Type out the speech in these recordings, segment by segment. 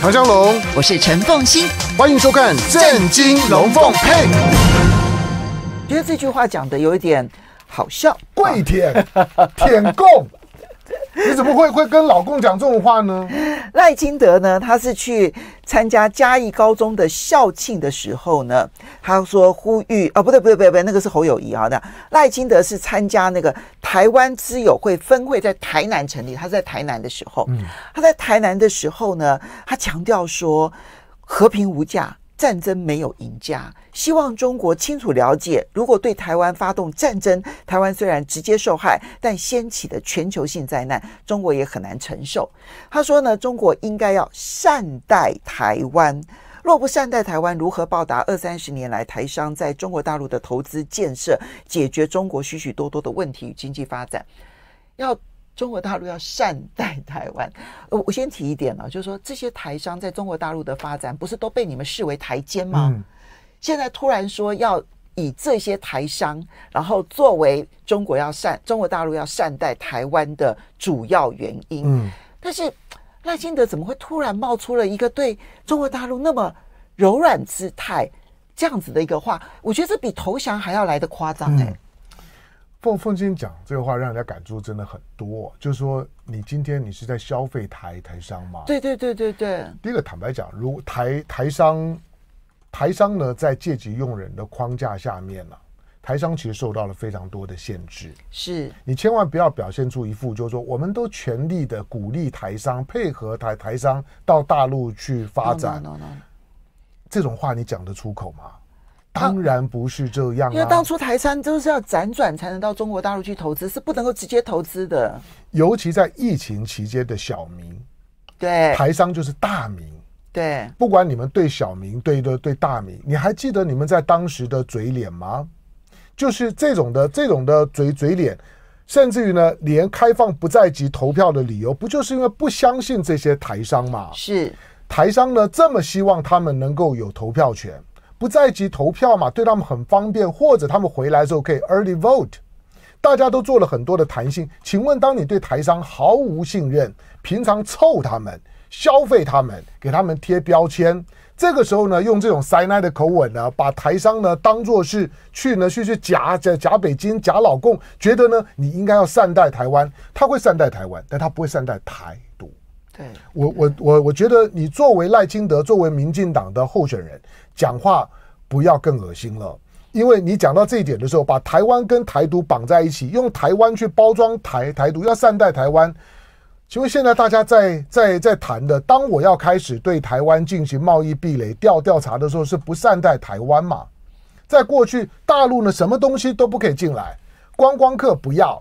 唐江龙，我是陈凤欣，欢迎收看《震惊龙凤配》。觉得这句话讲的有一点好笑，跪舔舔供。你怎么会会跟老公讲这种话呢？赖金德呢？他是去参加嘉义高中的校庆的时候呢，他说呼吁啊，不对不对不对不对，那个是侯友谊啊。那赖金德是参加那个台湾之友会分会在台南成立，他在台南的时候，他在台南的时候呢，他强调说和平无价。战争没有赢家，希望中国清楚了解，如果对台湾发动战争，台湾虽然直接受害，但掀起的全球性灾难，中国也很难承受。他说呢，中国应该要善待台湾，若不善待台湾，如何报答二三十年来台商在中国大陆的投资建设，解决中国许许多多的问题与经济发展？要。中国大陆要善待台湾，我我先提一点了，就是说这些台商在中国大陆的发展，不是都被你们视为台奸吗？现在突然说要以这些台商，然后作为中国要善中国大陆要善待台湾的主要原因，嗯，但是赖清德怎么会突然冒出了一个对中国大陆那么柔软姿态这样子的一个话？我觉得这比投降还要来的夸张哎。凤凤先生讲这个话，让人家感触真的很多。就是说，你今天你是在消费台台商吗？对对对对对。第一个，坦白讲，如台台商台商呢，在借机用人的框架下面呢，台商其实受到了非常多的限制。是，你千万不要表现出一副就是说，我们都全力的鼓励台商配合台台商到大陆去发展。这种话你讲得出口吗？当然不是这样，因为当初台商都是要辗转才能到中国大陆去投资，是不能够直接投资的。尤其在疫情期间的小民，对台商就是大民，对。不管你们对小民，对的对大民，你还记得你们在当时的嘴脸吗？就是这种的，这种的嘴嘴脸，甚至于呢，连开放不在籍投票的理由，不就是因为不相信这些台商嘛？是台商呢，这么希望他们能够有投票权。不在籍投票嘛，对他们很方便，或者他们回来的时候可以 early vote。大家都做了很多的弹性。请问，当你对台商毫无信任，平常臭他们、消费他们、给他们贴标签，这个时候呢，用这种塞奈的口吻呢，把台商呢当做是去呢去去假假假北京假老共，觉得呢你应该要善待台湾，他会善待台湾，但他不会善待台独。对我，我我我觉得你作为赖清德，作为民进党的候选人，讲话不要更恶心了。因为你讲到这一点的时候，把台湾跟台独绑在一起，用台湾去包装台台独，要善待台湾。请问现在大家在在在谈的，当我要开始对台湾进行贸易壁垒调调查的时候，是不善待台湾嘛？在过去大陆呢，什么东西都不可以进来，观光客不要。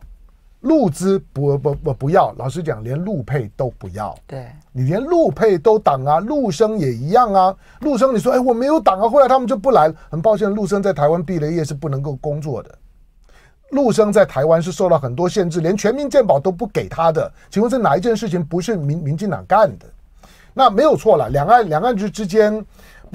陆资不不不不要，老实讲，连陆配都不要。对你连陆配都挡啊，陆生也一样啊。陆生，你说哎我没有挡啊，后来他们就不来。很抱歉，陆生在台湾避雷业是不能够工作的。陆生在台湾是受到很多限制，连全民健保都不给他的。请问这哪一件事情不是民民进党干的？那没有错了，两岸两岸之之间。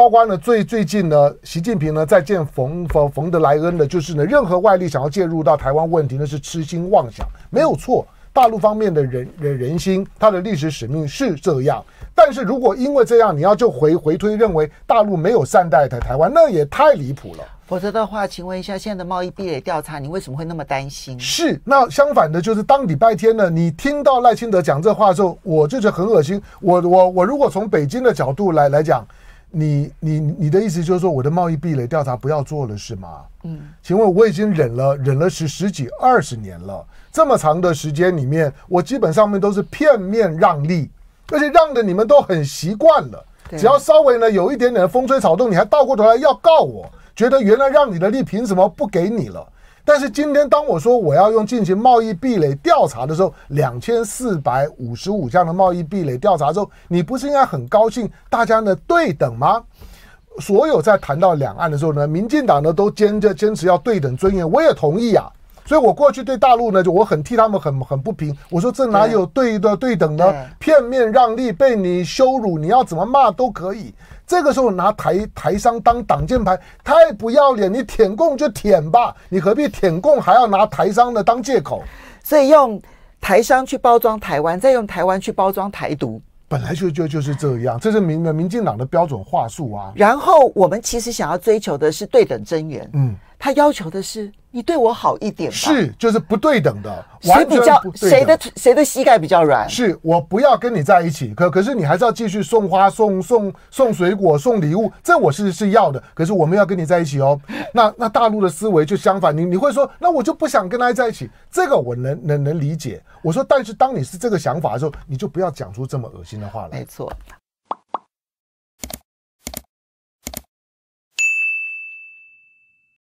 包括呢，最最近呢，习近平呢在见冯冯冯德莱恩的，就是呢，任何外力想要介入到台湾问题，那是痴心妄想，没有错。大陆方面的人人人心，他的历史使命是这样。但是如果因为这样，你要就回回推认为大陆没有善待台台湾，那也太离谱了。否则的话，请问一下，现在的贸易壁垒调查，你为什么会那么担心？是那相反的，就是当礼拜天呢，你听到赖清德讲这话的时候，我就觉得很恶心。我我我，如果从北京的角度来来讲。你你你的意思就是说，我的贸易壁垒调查不要做了是吗？嗯，请问我已经忍了，忍了十十几二十年了，这么长的时间里面，我基本上面都是片面让利，而且让的你们都很习惯了。只要稍微呢有一点点风吹草动，你还倒过头来要告我，觉得原来让你的利凭什么不给你了？但是今天，当我说我要用进行贸易壁垒调查的时候，两千四百五十五项的贸易壁垒调查之后，你不是应该很高兴，大家呢对等吗？所有在谈到两岸的时候呢，民进党呢都坚着坚持要对等尊严，我也同意啊。所以我过去对大陆呢，就我很替他们很很不平，我说这哪有对的对等呢？片面让利，被你羞辱，你要怎么骂都可以。这个时候拿台台商当挡箭牌，太不要脸。你舔共就舔吧，你何必舔共还要拿台商的当借口？所以用台商去包装台湾，再用台湾去包装台独，本来就就就是这样，这是民民进党的标准话术啊。然后我们其实想要追求的是对等增援，嗯。他要求的是你对我好一点，是就是不对等的，谁比较谁的谁的膝盖比较软？是我不要跟你在一起，可可是你还是要继续送花送送送水果送礼物，这我是是要的。可是我们要跟你在一起哦。那那大陆的思维就相反，你你会说那我就不想跟他在一起，这个我能能能理解。我说，但是当你是这个想法的时候，你就不要讲出这么恶心的话来。没错。